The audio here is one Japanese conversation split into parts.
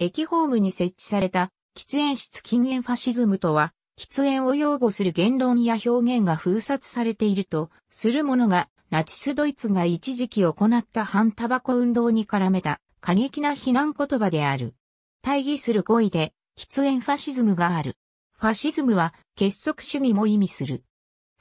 駅ホームに設置された喫煙室禁煙ファシズムとは、喫煙を擁護する言論や表現が封殺されているとするものが、ナチスドイツが一時期行った反タバコ運動に絡めた過激な非難言葉である。対義する語彙で、喫煙ファシズムがある。ファシズムは結束主義も意味する。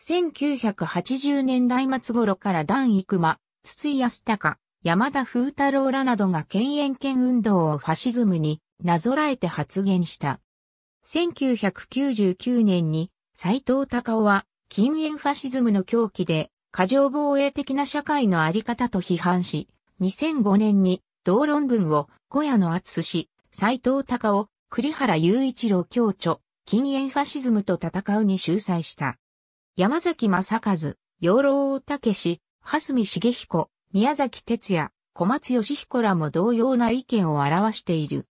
1980年代末頃から段生間、筒井康隆、山田風太郎らなどが権限権運動をファシズムになぞらえて発言した。1999年に斎藤隆夫は禁煙ファシズムの狂気で過剰防衛的な社会のあり方と批判し、2005年に同論文を小屋の厚し、斎藤隆夫、栗原雄一郎教著、禁煙ファシズムと戦うに収載した。山崎正和、養老大武氏、蓮見茂彦、宮崎哲也、小松義彦らも同様な意見を表している。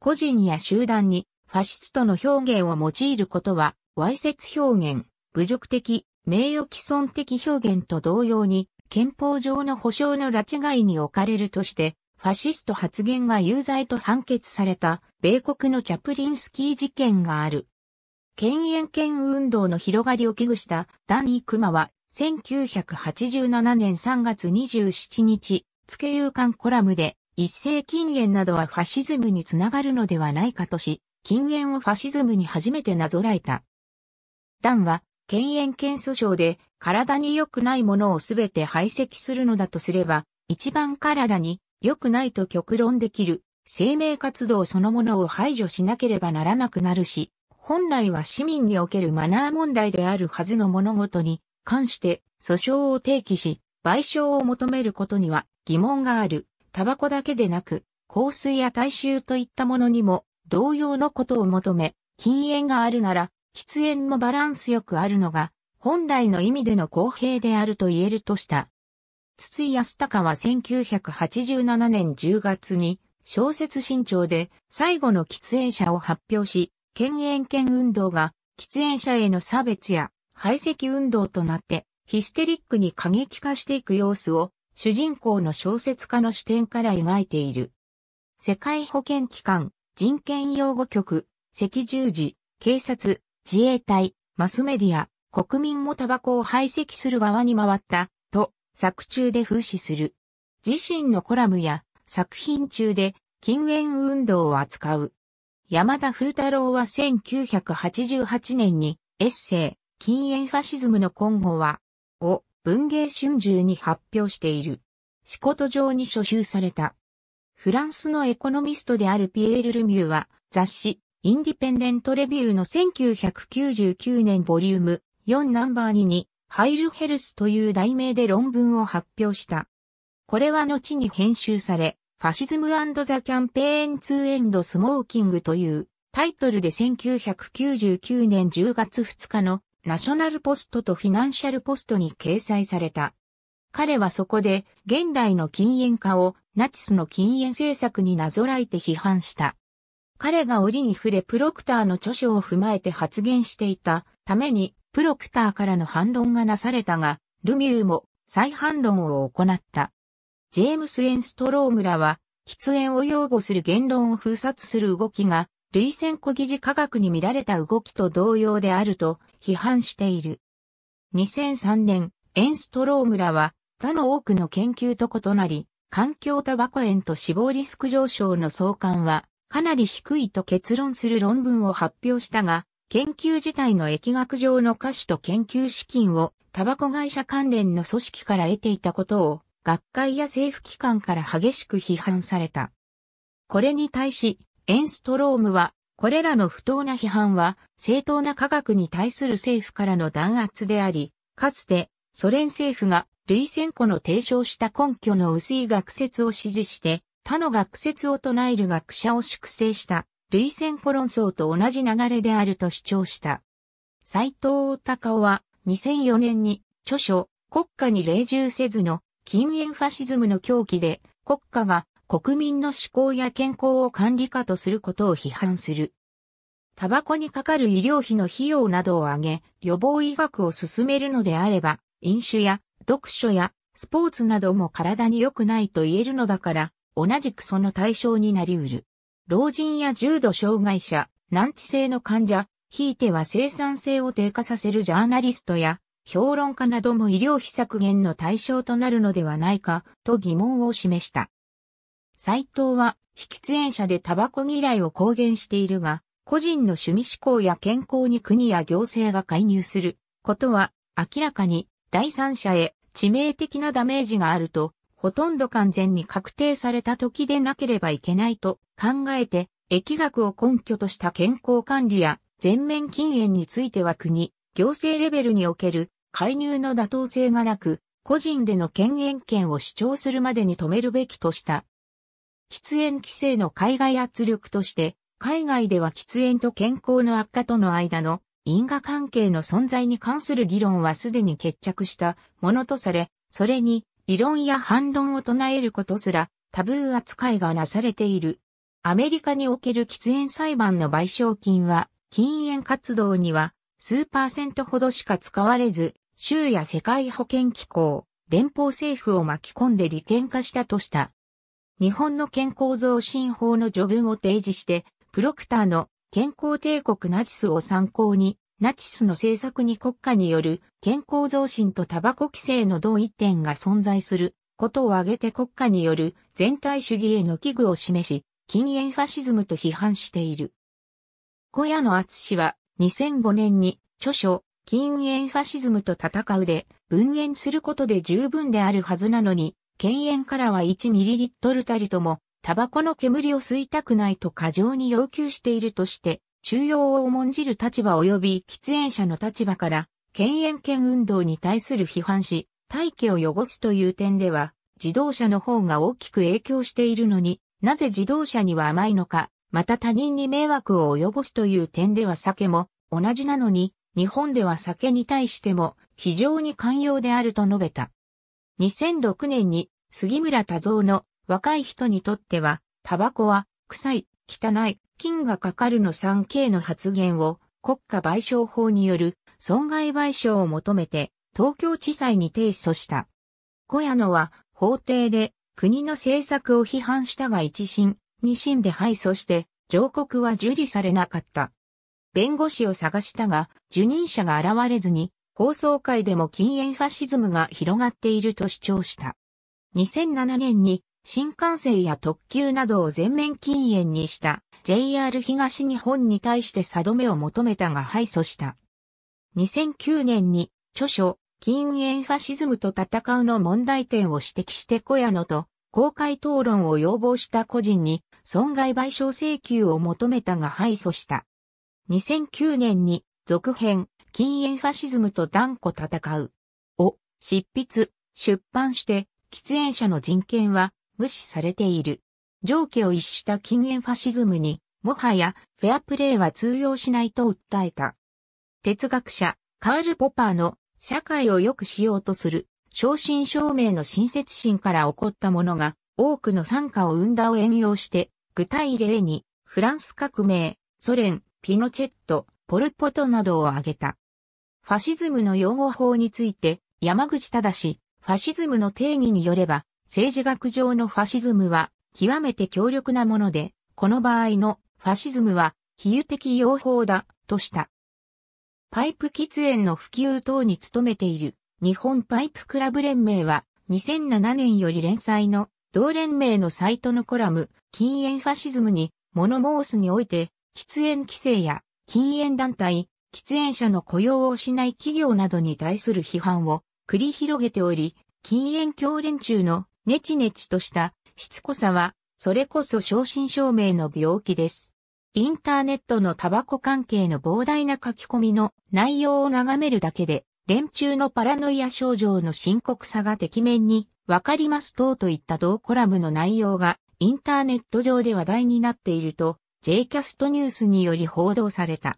個人や集団にファシストの表現を用いることは、わいせつ表現、侮辱的、名誉毀損的表現と同様に、憲法上の保障の拉致外に置かれるとして、ファシスト発言が有罪と判決された、米国のチャプリンスキー事件がある。権威権運動の広がりを危惧したダニー・クマは1987年3月27日、付け勇敢コラムで、一斉禁煙などはファシズムにつながるのではないかとし、禁煙をファシズムに初めてなぞらえた。ダンは、禁煙検訴症で、体に良くないものをすべて排斥するのだとすれば、一番体に良くないと極論できる、生命活動そのものを排除しなければならなくなるし、本来は市民におけるマナー問題であるはずの物事に、関して訴訟を提起し、賠償を求めることには疑問がある。タバコだけでなく、香水や大衆といったものにも同様のことを求め、禁煙があるなら、喫煙もバランスよくあるのが、本来の意味での公平であると言えるとした。筒井康隆は1987年10月に小説新潮で最後の喫煙者を発表し、権煙権運動が喫煙者への差別や排斥運動となってヒステリックに過激化していく様子を主人公の小説家の視点から描いている。世界保健機関、人権擁護局、赤十字、警察、自衛隊、マスメディア、国民もタバコを排斥する側に回った、と作中で風刺する。自身のコラムや作品中で禁煙運動を扱う。山田風太郎は1988年にエッセイ、禁煙ファシズムの今後は、を文芸春秋に発表している。仕事上に初集された。フランスのエコノミストであるピエール・ルミューは、雑誌、インディペンデント・レビューの1999年ボリューム4ナンバー2に、ハイルヘルスという題名で論文を発表した。これは後に編集され、ファシズムザ・キャンペーン・ツー・エンド・スモーキングというタイトルで1999年10月2日のナショナルポストとフィナンシャルポストに掲載された。彼はそこで現代の禁煙化をナチスの禁煙政策になぞらえて批判した。彼が折に触れプロクターの著書を踏まえて発言していたためにプロクターからの反論がなされたが、ルミューも再反論を行った。ジェームス・エンストロームらは、喫煙を擁護する言論を封殺する動きが類線古疑似科学に見られた動きと同様であると批判している。2003年、エンストロームらは他の多くの研究と異なり、環境タバコ炎と死亡リスク上昇の相関はかなり低いと結論する論文を発表したが、研究自体の疫学上の歌手と研究資金をタバコ会社関連の組織から得ていたことを学会や政府機関から激しく批判された。これに対し、エンストロームは、これらの不当な批判は、正当な科学に対する政府からの弾圧であり、かつて、ソ連政府が、類戦庫の提唱した根拠の薄い学説を支持して、他の学説を唱える学者を粛清した、類戦庫論争と同じ流れであると主張した。斎藤隆夫は、2004年に、著書、国家に霊獣せずの禁煙ファシズムの狂気で、国家が国民の思考や健康を管理下とすることを批判する。タバコにかかる医療費の費用などを上げ、予防医学を進めるのであれば、飲酒や読書やスポーツなども体に良くないと言えるのだから、同じくその対象になり得る。老人や重度障害者、難治性の患者、ひいては生産性を低下させるジャーナリストや評論家なども医療費削減の対象となるのではないかと疑問を示した。斎藤は、喫煙者でタバコ嫌いを公言しているが、個人の趣味思考や健康に国や行政が介入することは、明らかに第三者へ致命的なダメージがあると、ほとんど完全に確定された時でなければいけないと考えて、疫学を根拠とした健康管理や全面禁煙については国、行政レベルにおける介入の妥当性がなく、個人での権限権を主張するまでに止めるべきとした喫煙規制の海外圧力として、海外では喫煙と健康の悪化との間の因果関係の存在に関する議論はすでに決着したものとされ、それに異論や反論を唱えることすらタブー扱いがなされている。アメリカにおける喫煙裁判の賠償金は、禁煙活動には数パーセントほどしか使われず、州や世界保健機構、連邦政府を巻き込んで利権化したとした。日本の健康増進法の序文を提示して、プロクターの健康帝国ナチスを参考に、ナチスの政策に国家による健康増進とタバコ規制の同一点が存在することを挙げて国家による全体主義への危惧を示し、禁煙ファシズムと批判している。小屋野厚氏は2005年に著書禁煙ファシズムと戦うで分煙することで十分であるはずなのに犬煙からは 1ml たりとも、タバコの煙を吸いたくないと過剰に要求しているとして、中央を重んじる立場及び喫煙者の立場から、犬煙権運動に対する批判し、大気を汚すという点では、自動車の方が大きく影響しているのに、なぜ自動車には甘いのか、また他人に迷惑を及ぼすという点では酒も同じなのに、日本では酒に対しても非常に寛容であると述べた。2006年に杉村多蔵の若い人にとっては、タバコは臭い、汚い、金がかかるの 3K の発言を国家賠償法による損害賠償を求めて東京地裁に提訴した。小屋野は法廷で国の政策を批判したが一審、二審で敗訴して上告は受理されなかった。弁護士を探したが受任者が現れずに放送会でも禁煙ファシズムが広がっていると主張した。2007年に新幹線や特急などを全面禁煙にした JR 東日本に対して差止めを求めたが敗訴した。2009年に著書禁煙ファシズムと戦うの問題点を指摘して小屋野と公開討論を要望した個人に損害賠償請求を求めたが敗訴した。2009年に続編禁煙ファシズムと断固戦う。を、執筆、出版して、喫煙者の人権は無視されている。上記を一した禁煙ファシズムに、もはやフェアプレーは通用しないと訴えた。哲学者、カール・ポパーの社会を良くしようとする、正真正銘の親切心から起こったものが、多くの参加を生んだを援用して、具体例に、フランス革命、ソ連、ピノチェット、ポルポトなどを挙げた。ファシズムの用語法について、山口正、ファシズムの定義によれば、政治学上のファシズムは、極めて強力なもので、この場合のファシズムは、比喩的用法だ、とした。パイプ喫煙の普及等に努めている、日本パイプクラブ連盟は、2007年より連載の同連盟のサイトのコラム、禁煙ファシズムに、モノモースにおいて、喫煙規制や禁煙団体、喫煙者の雇用をしない企業などに対する批判を繰り広げており、禁煙教連中のネチネチとしたしつこさは、それこそ正真正銘の病気です。インターネットのタバコ関係の膨大な書き込みの内容を眺めるだけで、連中のパラノイア症状の深刻さが適面にわかりますとといった同コラムの内容がインターネット上で話題になっていると、J キャストニュースにより報道された。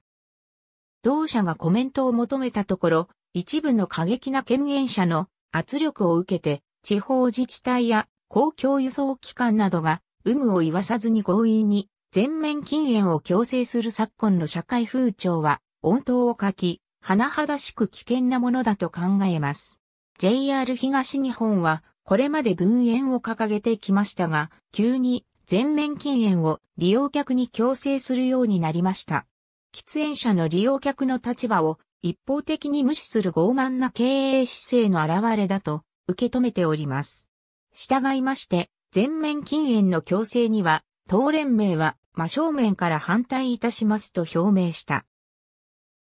同社がコメントを求めたところ、一部の過激な権限者の圧力を受けて、地方自治体や公共輸送機関などが、有無を言わさずに強引に全面禁煙を強制する昨今の社会風潮は、温当を書き、甚だしく危険なものだと考えます。JR 東日本は、これまで分煙を掲げてきましたが、急に全面禁煙を利用客に強制するようになりました。喫煙者の利用客の立場を一方的に無視する傲慢な経営姿勢の表れだと受け止めております。従いまして、全面禁煙の強制には、党連盟は真正面から反対いたしますと表明した。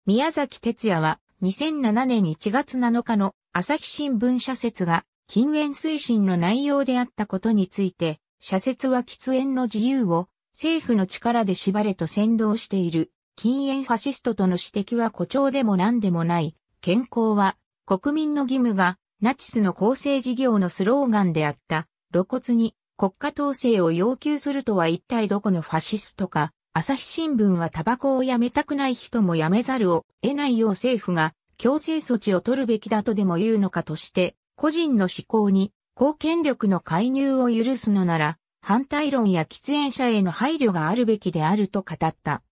宮崎哲也は2007年1月7日の朝日新聞社説が禁煙推進の内容であったことについて、社説は喫煙の自由を政府の力で縛れと先導している禁煙ファシストとの指摘は誇張でも何でもない。健康は国民の義務がナチスの構成事業のスローガンであった。露骨に国家統制を要求するとは一体どこのファシストか。朝日新聞はタバコをやめたくない人もやめざるを得ないよう政府が強制措置を取るべきだとでも言うのかとして、個人の思考に公権力の介入を許すのなら、反対論や喫煙者への配慮があるべきであると語った。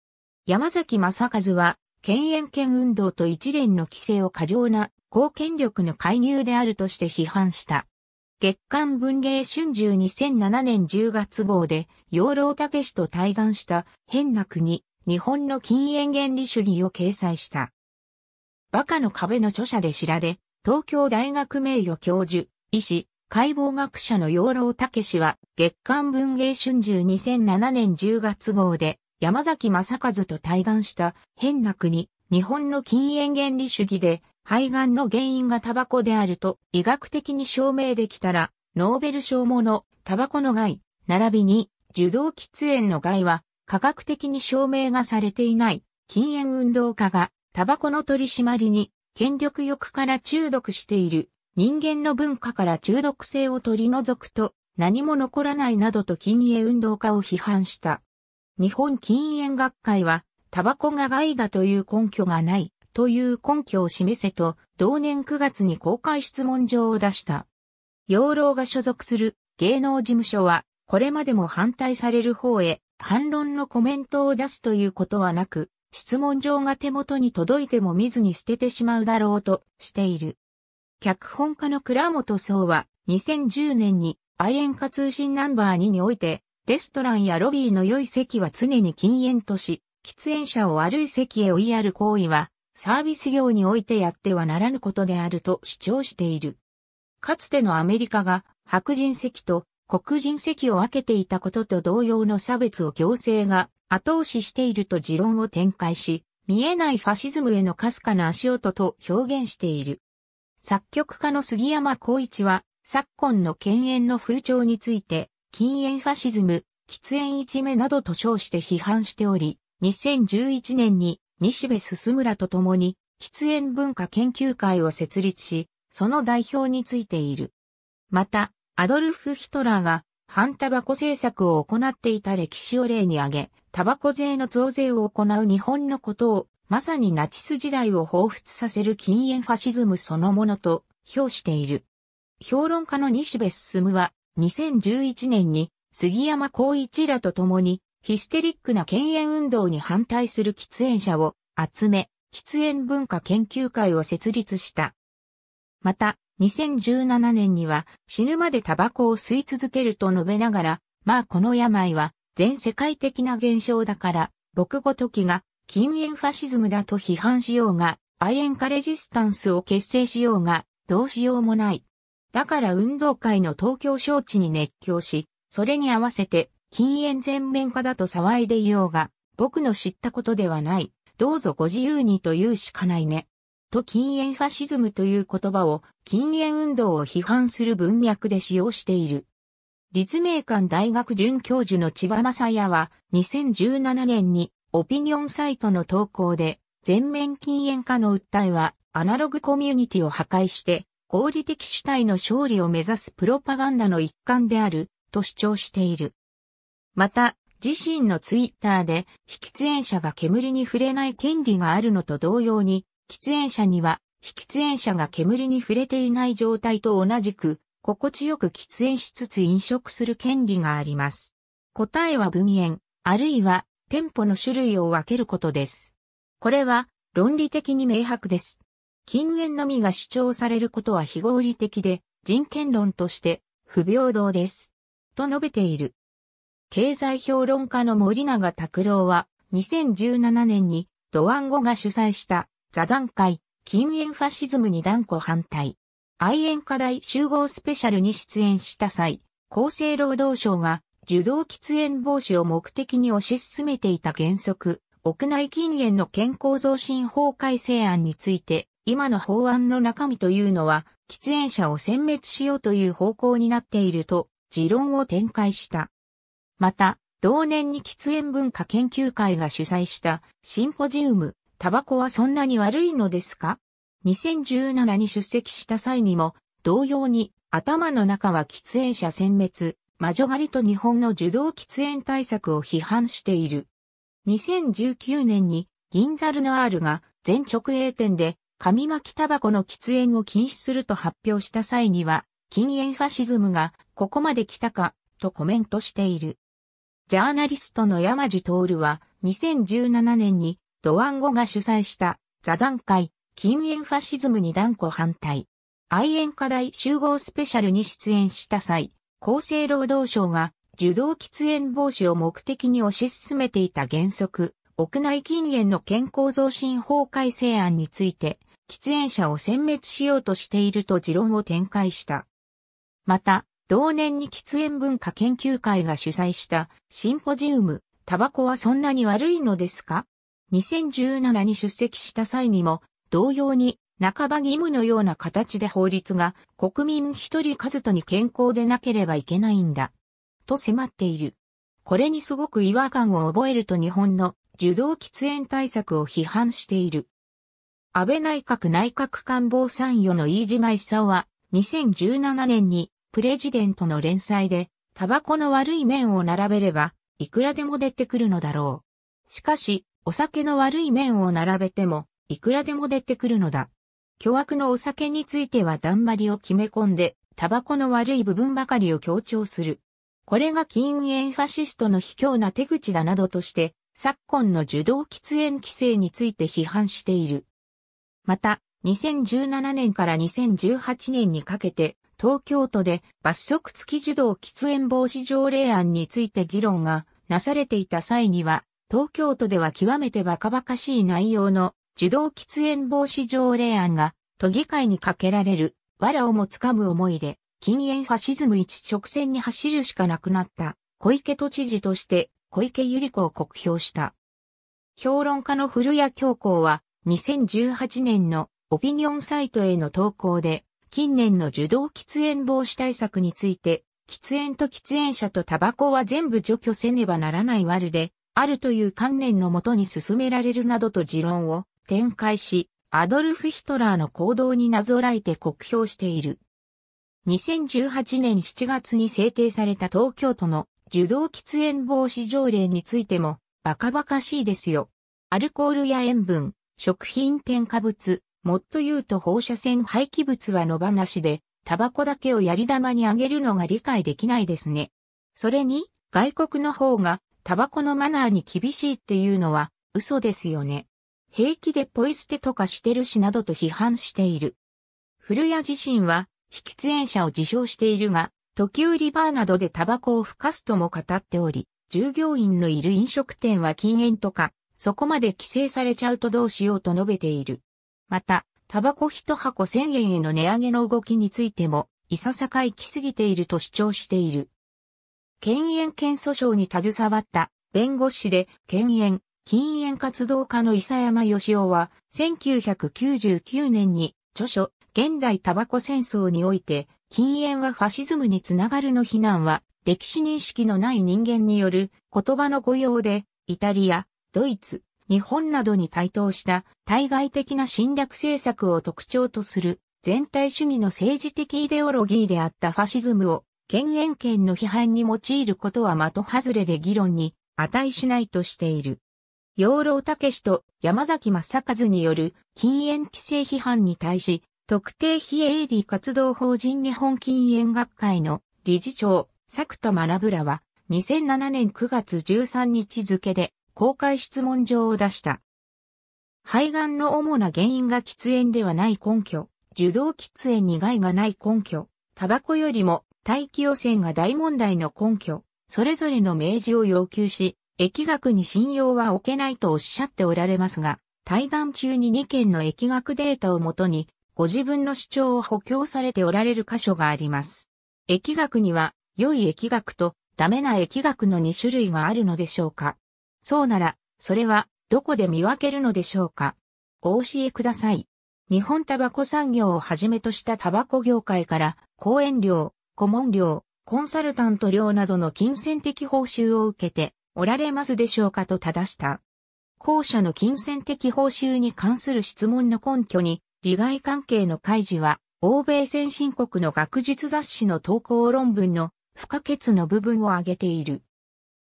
山崎正和は、権限権運動と一連の規制を過剰な公権力の介入であるとして批判した。月刊文芸春秋2007年10月号で、養老武氏と対談した変な国、日本の禁煙原理主義を掲載した。バカの壁の著者で知られ、東京大学名誉教授、医師、解剖学者の養老武氏は、月刊文芸春秋2007年10月号で、山崎正和と対岸した変な国、日本の禁煙原理主義で、肺がんの原因がタバコであると医学的に証明できたら、ノーベル賞もの、タバコの害、並びに、受動喫煙の害は、科学的に証明がされていない、禁煙運動家が、タバコの取り締まりに、権力欲から中毒している、人間の文化から中毒性を取り除くと、何も残らないなどと禁煙運動家を批判した。日本禁煙学会は、タバコが害だという根拠がない、という根拠を示せと、同年9月に公開質問状を出した。養老が所属する芸能事務所は、これまでも反対される方へ、反論のコメントを出すということはなく、質問状が手元に届いても見ずに捨ててしまうだろうとしている。脚本家の倉本壮は2010年に愛煙化通信ナンバー2においてレストランやロビーの良い席は常に禁煙とし、喫煙者を悪い席へ追いやる行為は、サービス業においてやってはならぬことであると主張している。かつてのアメリカが白人席と黒人席を分けていたことと同様の差別を行政が後押ししていると持論を展開し、見えないファシズムへのかすかな足音と表現している。作曲家の杉山浩一は、昨今の犬猿の風潮について、禁煙ファシズム、喫煙いじめなどと称して批判しており、2011年に西部進村と共に喫煙文化研究会を設立し、その代表についている。また、アドルフ・ヒトラーが反タバコ政策を行っていた歴史を例に挙げ、タバコ税の増税を行う日本のことを、まさにナチス時代を彷彿させる禁煙ファシズムそのものと評している。評論家の西部進は、2011年に杉山孝一らと共にヒステリックな禁煙運動に反対する喫煙者を集め、喫煙文化研究会を設立した。また、2017年には死ぬまでタバコを吸い続けると述べながら、まあこの病は全世界的な現象だから、僕ごときが禁煙ファシズムだと批判しようが、アイエンカレジスタンスを結成しようが、どうしようもない。だから運動会の東京招致に熱狂し、それに合わせて禁煙全面化だと騒いでいようが、僕の知ったことではない。どうぞご自由にと言うしかないね。と禁煙ファシズムという言葉を禁煙運動を批判する文脈で使用している。立命館大学准教授の千葉雅也は2017年にオピニオンサイトの投稿で全面禁煙化の訴えはアナログコミュニティを破壊して合理的主体の勝利を目指すプロパガンダの一環であると主張している。また、自身のツイッターで、非喫煙者が煙に触れない権利があるのと同様に、喫煙者には、非喫煙者が煙に触れていない状態と同じく、心地よく喫煙しつつ飲食する権利があります。答えは文煙、あるいは店舗の種類を分けることです。これは論理的に明白です。禁煙のみが主張されることは非合理的で、人権論として不平等です。と述べている。経済評論家の森永拓郎は、2017年にドワンゴが主催した座談会、禁煙ファシズムに断固反対。愛煙課題集合スペシャルに出演した際、厚生労働省が受動喫煙防止を目的に推し進めていた原則、屋内禁煙の健康増進法改正案について今の法案の中身というのは、喫煙者を殲滅しようという方向になっていると、持論を展開した。また、同年に喫煙文化研究会が主催したシンポジウム、タバコはそんなに悪いのですか ?2017 に出席した際にも、同様に、頭の中は喫煙者殲滅、魔女狩りと日本の受動喫煙対策を批判している。2019年に、銀ザルの R が全直営店で紙巻きタバコの喫煙を禁止すると発表した際には、禁煙ファシズムがここまで来たか、とコメントしている。ジャーナリストの山地徹は、2017年にドワンゴが主催した座談会、禁煙ファシズムに断固反対。愛煙課題集合スペシャルに出演した際、厚生労働省が受動喫煙防止を目的に推し進めていた原則、屋内禁煙の健康増進法改正案について、喫煙者を殲滅しようとしていると持論を展開した。また、同年に喫煙文化研究会が主催したシンポジウム、タバコはそんなに悪いのですか ?2017 に出席した際にも、同様に半ば義務のような形で法律が国民一人数とに健康でなければいけないんだ。と迫っている。これにすごく違和感を覚えると日本の受動喫煙対策を批判している。安倍内閣内閣官房参与の飯島勲は、2017年にプレジデントの連載で、タバコの悪い面を並べれば、いくらでも出てくるのだろう。しかし、お酒の悪い面を並べても、いくらでも出てくるのだ。巨悪のお酒についてはだんまりを決め込んで、タバコの悪い部分ばかりを強調する。これが禁煙ファシストの卑怯な手口だなどとして、昨今の受動喫煙規制について批判している。また、2017年から2018年にかけて、東京都で罰則付き受動喫煙防止条例案について議論がなされていた際には、東京都では極めてバカバカしい内容の受動喫煙防止条例案が都議会にかけられる、藁をもつかむ思いで、禁煙ファシズム一直線に走るしかなくなった小池都知事として小池百合子を酷評した。評論家の古谷京子は2018年のオピニオンサイトへの投稿で、近年の受動喫煙防止対策について、喫煙と喫煙者とタバコは全部除去せねばならない悪で、あるという観念のもとに進められるなどと持論を展開し、アドルフ・ヒトラーの行動になぞらえて酷評している。2018年7月に制定された東京都の受動喫煙防止条例についても、バカバカしいですよ。アルコールや塩分、食品添加物、もっと言うと放射線廃棄物は野放しで、タバコだけをやり玉にあげるのが理解できないですね。それに、外国の方が、タバコのマナーに厳しいっていうのは、嘘ですよね。平気でポイ捨てとかしてるしなどと批判している。古谷自身は、非喫煙者を自称しているが、時売バーなどでタバコを吹かすとも語っており、従業員のいる飲食店は禁煙とか、そこまで規制されちゃうとどうしようと述べている。また、タバコ一箱千円への値上げの動きについても、いささか行き過ぎていると主張している。検煙検訴訟に携わった弁護士で検煙、禁煙活動家の伊佐山義夫は、1999年に著書、現代タバコ戦争において、禁煙はファシズムにつながるの非難は、歴史認識のない人間による言葉の誤用で、イタリア、ドイツ、日本などに対等した対外的な侵略政策を特徴とする全体主義の政治的イデオロギーであったファシズムを権限権の批判に用いることは的外れで議論に値しないとしている。養老武史と山崎正和による禁煙規制批判に対し、特定非営利活動法人日本禁煙学会の理事長、佐久田学らは、2007年9月13日付で、公開質問状を出した。肺がんの主な原因が喫煙ではない根拠、受動喫煙に害がない根拠、タバコよりも大気汚染が大問題の根拠、それぞれの明示を要求し、疫学に信用は置けないとおっしゃっておられますが、対談中に2件の疫学データをもとに、ご自分の主張を補強されておられる箇所があります。疫学には、良い疫学とダメな疫学の2種類があるのでしょうかそうなら、それは、どこで見分けるのでしょうかお教えください。日本タバコ産業をはじめとしたタバコ業界から、講演料、顧問料、コンサルタント料などの金銭的報酬を受けておられますでしょうかと正した。後者の金銭的報酬に関する質問の根拠に、利害関係の開示は、欧米先進国の学術雑誌の投稿論文の不可欠の部分を挙げている。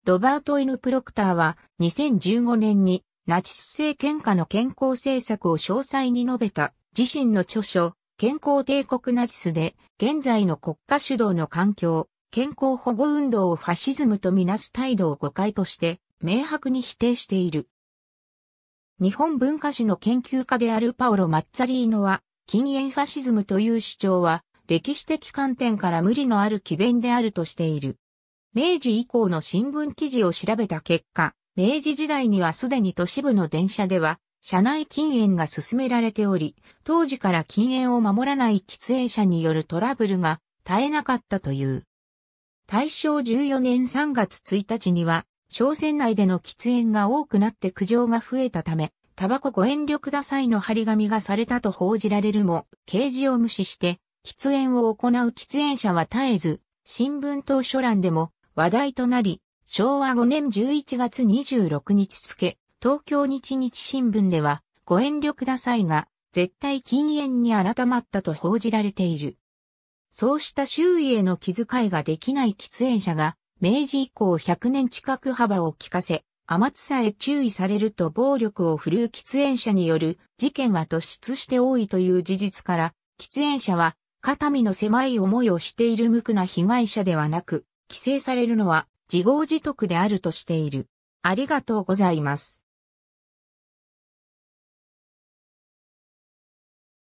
ロバート・ N・ プロクターは2015年にナチス政権下の健康政策を詳細に述べた自身の著書健康帝国ナチスで現在の国家主導の環境、健康保護運動をファシズムとみなす態度を誤解として明白に否定している。日本文化史の研究家であるパオロ・マッツァリーノは禁煙ファシズムという主張は歴史的観点から無理のある奇弁であるとしている。明治以降の新聞記事を調べた結果、明治時代にはすでに都市部の電車では、車内禁煙が進められており、当時から禁煙を守らない喫煙者によるトラブルが絶えなかったという。大正14年3月1日には、商船内での喫煙が多くなって苦情が増えたため、タバコご遠慮くださいの張り紙がされたと報じられるも、掲示を無視して、喫煙を行う喫煙者は絶えず、新聞当書欄でも、話題となり、昭和5年11月26日付、東京日日新聞では、ご遠慮くださいが、絶対禁煙に改まったと報じられている。そうした周囲への気遣いができない喫煙者が、明治以降100年近く幅を利かせ、天つさえ注意されると暴力を振るう喫煙者による事件は突出して多いという事実から、喫煙者は肩身の狭い思いをしている無垢な被害者ではなく、規制されるのは自業自得であるとしている。ありがとうございます。